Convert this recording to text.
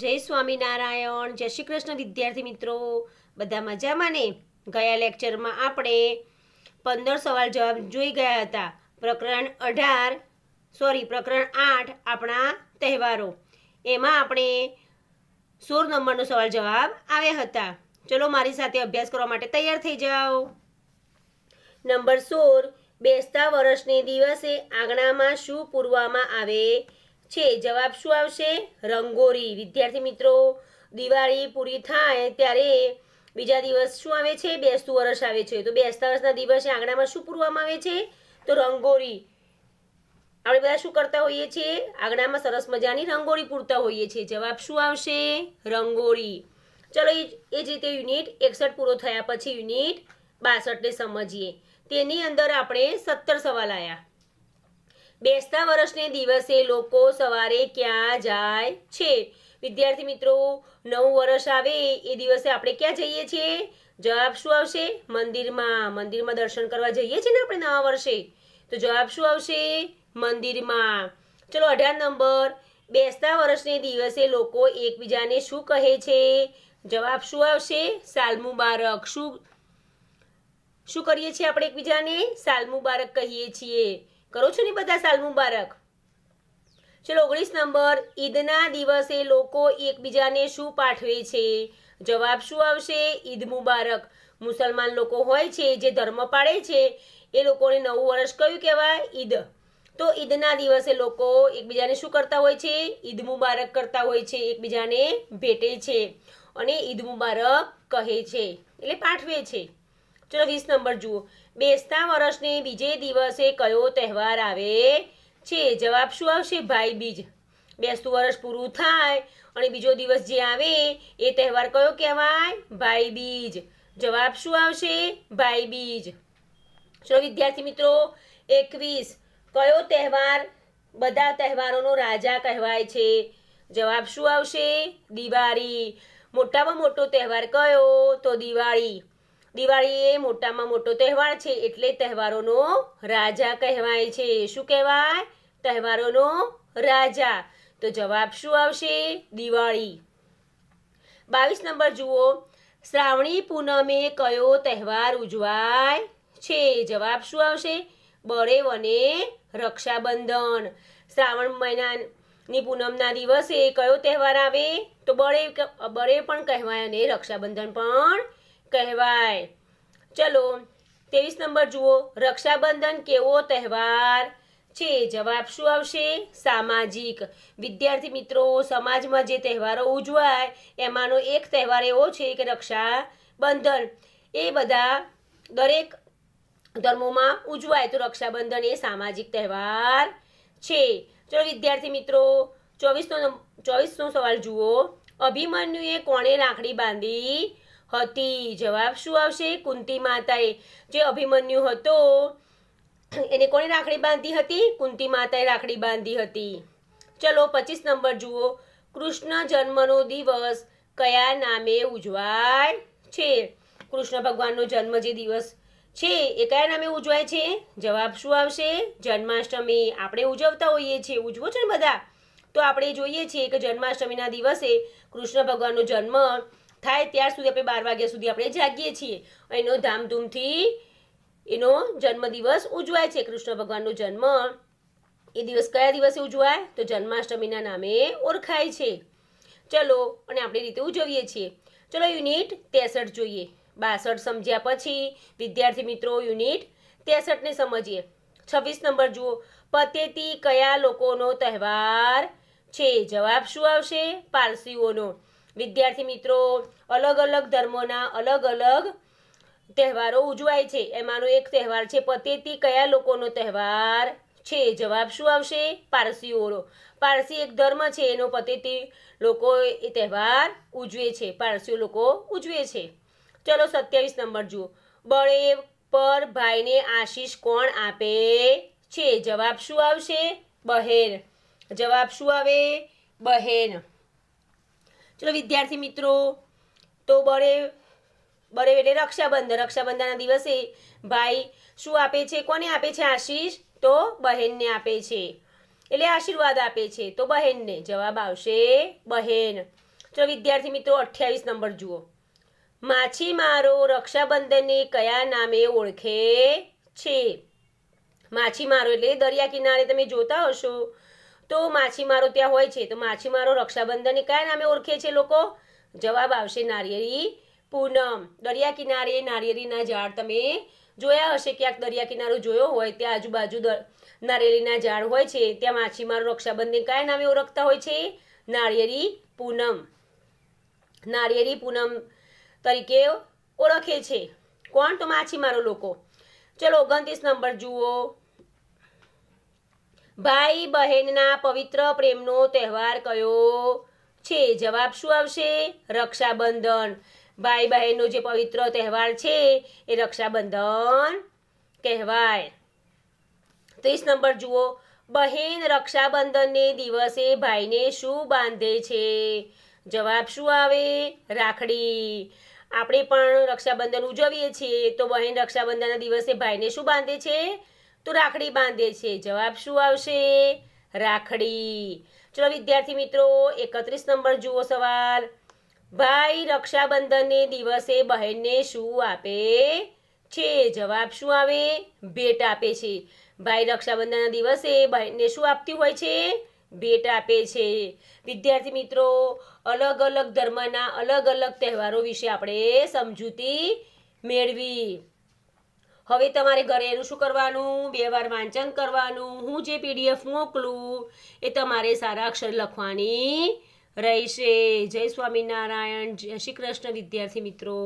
જય સ્વામિનારાયણ જય શ્રી કૃષ્ણ વિદ્યાર્થી મિત્રો બધા મજામાં ને ગયા લેક્ચરમાં આપણે પંદર સવાલ જવાબ જોઈ ગયા હતા પ્રકરણ અઢાર સોરી પ્રકરણ આઠ આપણા તહેવારો એમાં આપણે સોળ નંબરનો સવાલ જવાબ આવ્યા હતા ચલો મારી સાથે અભ્યાસ કરવા માટે તૈયાર થઈ જાઓ નંબર સોળ બેસતા વર્ષને દિવસે આંગણામાં શું પૂરવામાં આવે છે જવાબ શું આવશે રંગોળી વિદ્યાર્થી મિત્રો દિવાળી પૂરી થાય ત્યારે બીજા દિવસ શું આવે છે બેસતું વર્ષ આવે છે તો બેસતા વર્ષના દિવસે આંગણામાં શું પૂરવામાં આવે છે તો રંગોળી આપણે બધા શું કરતા હોઈએ છીએ આંગણામાં સરસ મજાની રંગોળી પૂરતા હોઈએ છીએ જવાબ શું આવશે રંગોળી ચલો એ જ રીતે યુનિટ એકસઠ પૂરો થયા પછી યુનિટ બાસઠને સમજીએ તેની અંદર આપણે સત્તર સવાલ આવ્યા બેસતા વર્ષને દિવસે લોકો સવારે ક્યાં જાય છે વિદ્યાર્થી મિત્રો નવું વર્ષ આવે એ દિવસે આપણે ક્યાં જઈએ છીએ જવાબ શું આવશે મંદિરમાં મંદિરમાં દર્શન કરવા જઈએ છીએ ને આપણે નવા વર્ષે તો જવાબ શું આવશે મંદિરમાં ચલો અઢાર નંબર બેસતા વર્ષને દિવસે લોકો એકબીજાને શું કહે છે જવાબ શું આવશે સાલ મુબારક શું શું કરીએ છીએ આપણે એકબીજાને સાલ મુબારક કહીએ છીએ કરો છો ને બધા સાલ મુબારક ચલો ઓગણીસ નંબર ઈદના દિવસે લોકો એકબીજાને શું પાઠવે છે જવાબ શું આવશે ઈદ મુબારક મુસલમાન લોકો હોય છે જે ધર્મ પાળે છે એ લોકોને નવું વર્ષ કયું કહેવાય ઈદ તો ઈદના દિવસે લોકો એકબીજાને શું કરતા હોય છે ઈદ મુબારક કરતા હોય છે એકબીજાને ભેટે છે અને ઈદ મુબારક કહે છે એટલે પાઠવે છે ચલો વીસ નંબર જુઓ બેસતા વર્ષને બીજે દિવસે કયો તહેવાર આવે છે જવાબ શું આવશે ભાઈ બીજ બેસતું વર્ષ પૂરું થાય અને બીજો દિવસ જે આવે એ તહેવાર કયો કહેવાય ભાઈ બીજ જવાબ શું આવશે ભાઈ બીજ ચલો વિદ્યાર્થી મિત્રો એકવીસ કયો તહેવાર બધા તહેવારોનો રાજા કહેવાય છે જવાબ શું આવશે દિવાળી મોટામાં મોટો તહેવાર કયો તો દિવાળી દિવાળી એ મોટામાં મોટો તહેવાર છે એટલે તહેવારોનો રાજા કહેવાય છે શું કહેવાય તહેવારોનો રાજા તો જવાબ શું આવશે દિવાળી બાવીસ નંબર જુઓ શ્રાવણી પૂનમે કયો તહેવાર ઉજવાય છે જવાબ શું આવશે બળેવ અને રક્ષાબંધન શ્રાવણ મહિનાની પૂનમના દિવસે કયો તહેવાર આવે તો બળે બળે પણ કહેવાય અને રક્ષાબંધન પણ કહેવાય ચલો ત્રેવીસ નંબર જુઓ રક્ષાબંધન કેવો તહેવાર છે જવાબ શું આવશે સામાજિક વિદ્યાર્થી મિત્રો સમાજમાં જે તહેવારો ઉજવાય એમાંનો એક તહેવાર એવો છે કે રક્ષાબંધન એ બધા દરેક ધર્મોમાં ઉજવાય તો રક્ષાબંધન એ સામાજિક તહેવાર છે ચલો વિદ્યાર્થી મિત્રો ચોવીસનો ચોવીસનો સવાલ જુઓ અભિમન્યુએ કોણે રાખડી બાંધી હતી જવાબ શું આવશે કુંતી માતાએ જે અભિમન્યુ હતો એને કોણે રાખડી બાંધી હતી કુંતી માતાએ રાખડી બાંધી હતી ચલો પચીસ નંબર જુઓ કૃષ્ણ જન્મનો દિવસ કયા નામે ઉજવાય છે કૃષ્ણ ભગવાનનો જન્મ જે દિવસ છે એ કયા નામે ઉજવાય છે જવાબ શું આવશે જન્માષ્ટમી આપણે ઉજવતા હોઈએ છીએ ઉજવો છે ને બધા તો આપણે જોઈએ છીએ કે જન્માષ્ટમીના દિવસે કૃષ્ણ ભગવાનનો જન્મ થાય ત્યાર સુધી આપણે બાર વાગ્યા સુધી આપણે જાગીએ છીએ એનો ધામધૂમથી એનો જન્મદિવસ ઉજવાય છે કૃષ્ણ ભગવાનનો જન્મ એ દિવસ કયા દિવસે ઉજવાય તો જન્માષ્ટમીના નામે ઓળખાય છે ચલો અને આપણે રીતે ઉજવીએ છીએ ચલો યુનિટ ત્રેસઠ જોઈએ બાસઠ સમજ્યા પછી વિદ્યાર્થી મિત્રો યુનિટ ત્રેસઠને સમજીએ છવ્વીસ નંબર જુઓ પતેતી કયા લોકોનો તહેવાર છે જવાબ શું આવશે પારસીઓનો વિદ્યાર્થી મિત્રો અલગ અલગ ધર્મોના અલગ અલગ તહેવારો ઉજવાય છે એમાંનો એક તહેવાર છે પતેતી કયા લોકોનો તહેવાર છે જવાબ શું આવશે પારસીઓનો પારસી એક ધર્મ છે એનો પતેતી લોકો એ તહેવાર ઉજવે છે પારસીઓ લોકો ઉજવે છે ચલો સત્યાવીસ નંબર જુઓ બળે પર ભાઈને આશીષ કોણ આપે છે જવાબ શું આવશે બહેન જવાબ શું આવે બહેન ચલો વિદ્યાર્થી મિત્રો તો બળે બળે એટલે રક્ષાબંધન રક્ષાબંધનના દિવસે ભાઈ શું આપે છે કોને આપે છે આશીષ તો બહેનને આપે છે એટલે આશીર્વાદ આપે છે તો બહેનને જવાબ આવશે બહેન ચલો વિદ્યાર્થી મિત્રો અઠ્યાવીસ નંબર જુઓ માછીમારો રક્ષાબંધનને કયા નામે ઓળખે છે માછીમારો એટલે દરિયા કિનારે તમે જોતા હશો તો માછીમારો ત્યાં હોય છે તો માછીમારો રક્ષાબંધનને કયા નામે ઓળખે છે લોકો જવાબ આવશે નારિયેરી પૂનમ દરિયા કિનારે નારિયેરીના ઝાડ તમે જોયા હશે ક્યાંક દરિયા કિનારો જોયો હોય ત્યાં આજુબાજુ નારિયેરીના ઝાડ હોય છે ત્યાં માછીમારો રક્ષાબંધન કયા નામે ઓળખતા હોય છે નારિયેરી પૂનમ નારિયેરી પૂનમ તરીકે ઓળખે છે કોણ તો માછીમારો લોકો ચલો ઓગણત્રીસ નંબર જુઓ ભાઈ બહેનના પવિત્ર પ્રેમનો તહેવાર કયો છે જવાબ શું આવશે રક્ષાબંધન ભાઈ બહેનનો જે પવિત્ર તહેવાર છે એ રક્ષાબંધન કહેવાય ત્રીસ નંબર જુઓ બહેન રક્ષાબંધનને દિવસે ભાઈને શું બાંધે છે જવાબ શું આવે રાખડી આપણે પણ રક્ષાબંધન ઉજવીએ છીએ તો બહેન રક્ષાબંધનના દિવસે ભાઈને શું બાંધે છે તો રાખડી બાંધે છે જવાબ શું આવશે રાખડી ચલો વિદ્યાર્થી મિત્રો એકત્રીસ નંબર જુઓ સવાલ ભાઈ રક્ષાબંધનને દિવસે બહેનને શું આપે છે જવાબ શું આવે ભેટ આપે છે ભાઈ રક્ષાબંધનના દિવસે બહેનને શું આપતી હોય છે ભેટ આપે છે વિદ્યાર્થી મિત્રો અલગ અલગ ધર્મના અલગ અલગ તહેવારો વિશે આપણે સમજૂતી મેળવી હવે તમારે ઘરે એનું શું કરવાનું બે વાર વાંચન કરવાનું હું જે પીડીએફ મોકલું એ તમારે સારા અક્ષર લખવાની રહેશે જય સ્વામિનારાયણ જય શ્રી કૃષ્ણ વિદ્યાર્થી મિત્રો